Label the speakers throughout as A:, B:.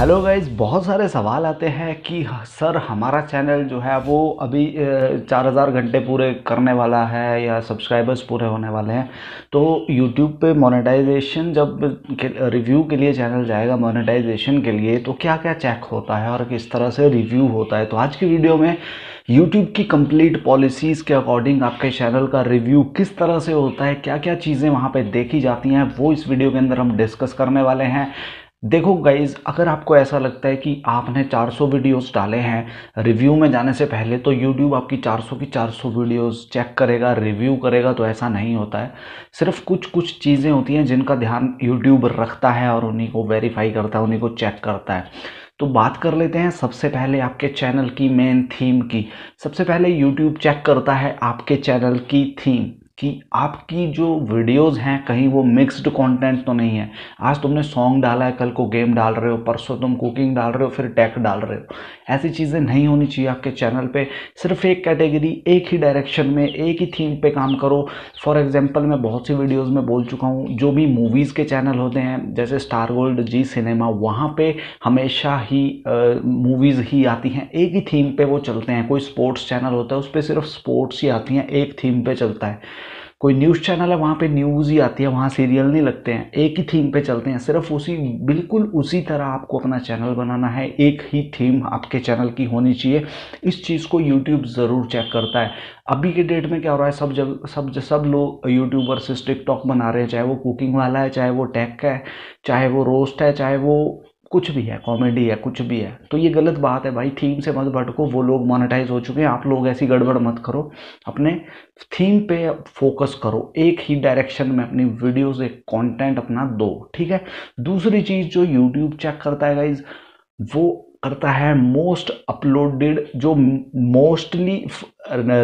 A: hello guys बहुत सारे सवाल आते हैं कि सर हमारा चैनल जो है वो अभी चार हज़ार घंटे पूरे करने वाला है या सब्सक्राइबर्स पूरे होने वाले हैं तो यूट्यूब पे मोनेटाइजेशन जब रिव्यू के लिए चैनल जाएगा मोनेटाइजेशन के लिए तो क्या क्या चेक होता है और किस तरह से रिव्यू होता है तो आज की वीडियो में यूट्यूब की कंप्लीट पॉलिसीज़ के अकॉर्डिंग आपके चैनल का रिव्यू किस तरह से होता है क्या क्या चीज़ें वहाँ पर देखी जाती हैं वो इस वीडियो के अंदर हम डिस्कस करने वाले हैं देखो गाइज अगर आपको ऐसा लगता है कि आपने 400 वीडियोस डाले हैं रिव्यू में जाने से पहले तो यूट्यूब आपकी 400 की 400 वीडियोस चेक करेगा रिव्यू करेगा तो ऐसा नहीं होता है सिर्फ कुछ कुछ चीज़ें होती हैं जिनका ध्यान यूट्यूब रखता है और उन्हीं को वेरीफाई करता है उन्हीं को चेक करता है तो बात कर लेते हैं सबसे पहले आपके चैनल की मेन थीम की सबसे पहले यूट्यूब चेक करता है आपके चैनल की थीम कि आपकी जो वीडियोस हैं कहीं वो मिक्स्ड कंटेंट तो नहीं है आज तुमने सॉन्ग डाला है कल को गेम डाल रहे हो परसों तुम कुकिंग डाल रहे हो फिर टैक डाल रहे हो ऐसी चीज़ें नहीं होनी चाहिए आपके चैनल पे सिर्फ एक कैटेगरी एक ही डायरेक्शन में एक ही थीम पे काम करो फॉर एग्जांपल मैं बहुत सी वीडियोज़ में बोल चुका हूँ जो भी मूवीज़ के चैनल होते हैं जैसे स्टार गोल्ड जी सिनेमा वहाँ पर हमेशा ही मूवीज़ ही आती हैं एक ही थीम पर वो चलते हैं कोई स्पोर्ट्स चैनल होता है उस पर सिर्फ स्पोर्ट्स ही आती हैं एक थीम पर चलता है कोई न्यूज़ चैनल है वहाँ पे न्यूज़ ही आती है वहाँ सीरियल नहीं लगते हैं एक ही थीम पे चलते हैं सिर्फ उसी बिल्कुल उसी तरह आपको अपना चैनल बनाना है एक ही थीम आपके चैनल की होनी चाहिए इस चीज़ को यूट्यूब ज़रूर चेक करता है अभी के डेट में क्या हो रहा है सब जब सब सब लोग यूट्यूबर से टिकटॉक बना रहे हैं चाहे वो कुकिंग वाला है चाहे वो टेक का है चाहे वो रोस्ट है चाहे वो कुछ भी है कॉमेडी है कुछ भी है तो ये गलत बात है भाई थीम से मत भटको वो लोग मोनेटाइज हो चुके हैं आप लोग ऐसी गड़बड़ मत करो अपने थीम पे फोकस करो एक ही डायरेक्शन में अपनी वीडियोस एक कंटेंट अपना दो ठीक है दूसरी चीज़ जो यूट्यूब चेक करता है गाइज वो करता है मोस्ट अपलोडेड जो मोस्टली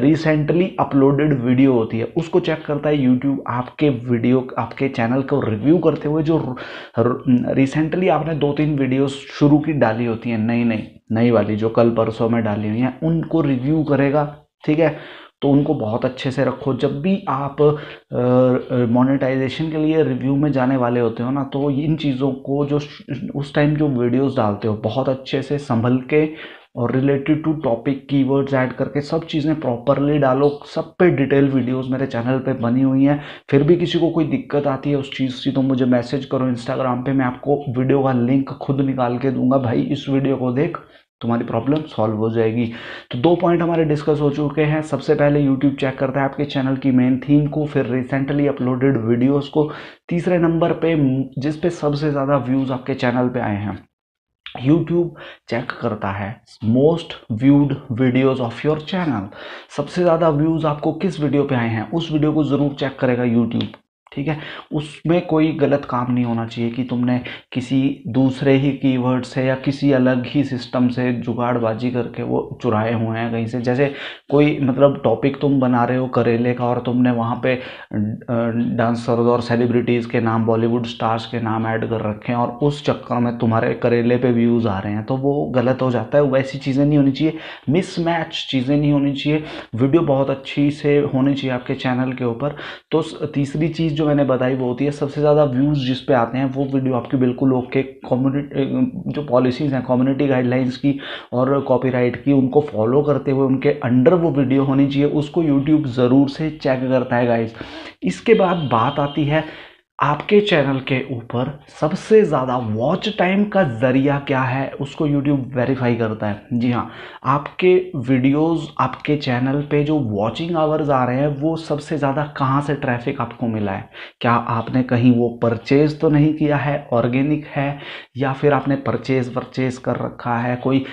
A: रिसेंटली अपलोडेड वीडियो होती है उसको चेक करता है यूट्यूब आपके वीडियो आपके चैनल को रिव्यू करते हुए जो रिसेंटली आपने दो तीन वीडियोस शुरू की डाली होती हैं नई नई नई वाली जो कल परसों में डाली हुई हैं उनको रिव्यू करेगा ठीक है तो उनको बहुत अच्छे से रखो जब भी आप मोनेटाइजेशन के लिए रिव्यू में जाने वाले होते हो ना तो इन चीज़ों को जो उस टाइम जो वीडियोस डालते हो बहुत अच्छे से संभल के और related to topic keywords add करके सब चीज़ें प्रॉपरली डालो सब पे डिटेल वीडियोस मेरे चैनल पे बनी हुई हैं फिर भी किसी को कोई दिक्कत आती है उस चीज़ की तो मुझे मैसेज करो इंस्टाग्राम पे मैं आपको वीडियो का लिंक खुद निकाल के दूंगा भाई इस वीडियो को देख तुम्हारी प्रॉब्लम सॉल्व हो जाएगी तो दो पॉइंट हमारे डिस्कस हो चुके हैं सबसे पहले यूट्यूब चेक करता है आपके चैनल की मेन थीम को फिर रिसेंटली अपलोडेड वीडियोस को तीसरे नंबर पे जिस पे सबसे ज़्यादा व्यूज़ आपके चैनल पे आए हैं यूट्यूब चेक करता है most viewed videos of your channel सबसे ज़्यादा व्यूज़ आपको किस वीडियो पे आए हैं उस वीडियो को ज़रूर चेक करेगा यूट्यूब ठीक है उसमें कोई गलत काम नहीं होना चाहिए कि तुमने किसी दूसरे ही कीवर्ड से या किसी अलग ही सिस्टम से जुगाड़बाजी करके वो चुराए हुए हैं कहीं से जैसे कोई मतलब टॉपिक तुम बना रहे हो करेले का और तुमने वहाँ पे डांसर्स और सेलिब्रिटीज़ के नाम बॉलीवुड स्टार्स के नाम ऐड कर रखे हैं और उस चक्कर में तुम्हारे करेले पे व्यूज़ आ रहे हैं तो वो गलत हो जाता है वैसी चीज़ें नहीं होनी चाहिए मिसमैच चीज़ें नहीं होनी चाहिए वीडियो बहुत अच्छी से होनी चाहिए आपके चैनल के ऊपर तो तीसरी चीज़ जो मैंने बताई वो होती है सबसे ज़्यादा व्यूज़ जिस पे आते हैं वो वीडियो आपकी बिल्कुल ओके कम्युनिटी जो पॉलिसीज़ हैं कम्युनिटी गाइडलाइंस की और कॉपीराइट की उनको फॉलो करते हुए उनके अंडर वो वीडियो होनी चाहिए उसको यूट्यूब ज़रूर से चेक करता है गाइज इसके बाद बात आती है आपके चैनल के ऊपर सबसे ज़्यादा वॉच टाइम का ज़रिया क्या है उसको यूट्यूब वेरीफाई करता है जी हाँ आपके वीडियोस आपके चैनल पे जो वॉचिंग आवर्स आ रहे हैं वो सबसे ज़्यादा कहाँ से ट्रैफिक आपको मिला है क्या आपने कहीं वो परचेज़ तो नहीं किया है ऑर्गेनिक है या फिर आपने परचेज़ परचेज़ कर रखा है कोई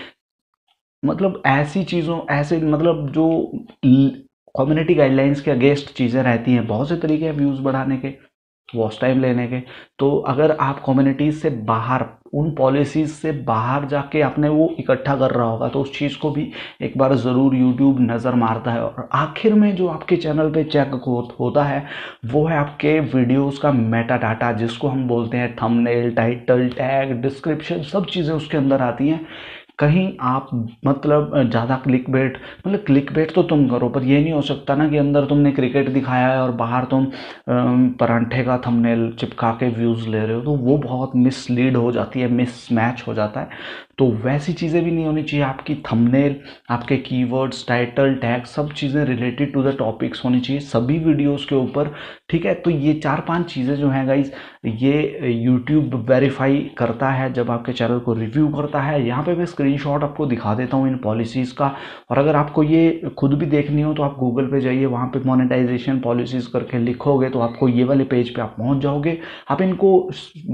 A: मतलब ऐसी चीज़ों ऐसे मतलब जो कम्युनिटी गाइडलाइंस के अगेंस्ट चीज़ें रहती हैं बहुत से तरीके हैं व्यूज़ बढ़ाने के वॉच टाइम लेने के तो अगर आप कम्युनिटीज़ से बाहर उन पॉलिसीज़ से बाहर जाके आपने वो इकट्ठा कर रहा होगा तो उस चीज़ को भी एक बार ज़रूर यूट्यूब नज़र मारता है और आखिर में जो आपके चैनल पे चेक हो, होता है वो है आपके वीडियोस का मेटा डाटा जिसको हम बोलते हैं थंबनेल टाइटल टैग डिस्क्रिप्शन सब चीज़ें उसके अंदर आती हैं कहीं आप मतलब ज़्यादा क्लिक बेट मतलब क्लिक बेट तो तुम करो पर ये नहीं हो सकता ना कि अंदर तुमने क्रिकेट दिखाया है और बाहर तुम परांठे का थंबनेल चिपका के व्यूज़ ले रहे हो तो वो बहुत मिसलीड हो जाती है मिसमैच हो जाता है तो वैसी चीज़ें भी नहीं होनी चाहिए आपकी थंबनेल आपके कीवर्ड्स टाइटल टैग सब चीज़ें रिलेटेड टू द टॉपिक्स होनी चाहिए सभी वीडियोस के ऊपर ठीक है तो ये चार पांच चीज़ें जो हैं गाइज ये यूट्यूब वेरीफाई करता है जब आपके चैनल को रिव्यू करता है यहाँ पे मैं स्क्रीनशॉट आपको दिखा देता हूँ इन पॉलिसीज़ का और अगर आपको ये खुद भी देखनी हो तो आप गूगल पे जाइए वहाँ पे मोनेटाइजेशन पॉलिसीज़ करके लिखोगे तो आपको ये वाले पेज पे आप पहुँच जाओगे आप इनको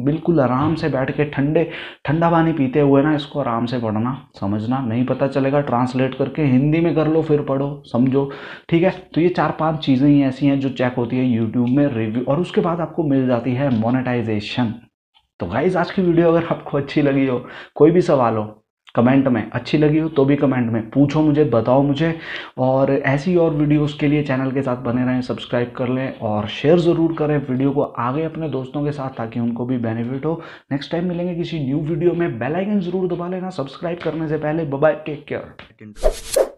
A: बिल्कुल आराम से बैठ के ठंडे ठंडा पानी पीते हुए ना इसको इसको आराम से पढ़ना समझना नहीं पता चलेगा ट्रांसलेट करके हिंदी में कर लो फिर पढ़ो समझो ठीक है तो ये चार पांच चीज़ें ही ऐसी हैं जो चेक होती है यूट्यूब में रिव्यू और उसके बाद आपको मिल जाती है मोनेटाइजेशन तो गाइज आज की वीडियो अगर आपको अच्छी लगी हो कोई भी सवाल हो कमेंट में अच्छी लगी हो तो भी कमेंट में पूछो मुझे बताओ मुझे और ऐसी और वीडियोस के लिए चैनल के साथ बने रहें सब्सक्राइब कर लें और शेयर ज़रूर करें वीडियो को आगे अपने दोस्तों के साथ ताकि उनको भी बेनिफिट हो नेक्स्ट टाइम मिलेंगे किसी न्यू वीडियो में बेल आइकन ज़रूर दबा लेना सब्सक्राइब करने से पहले बाय टेक केयर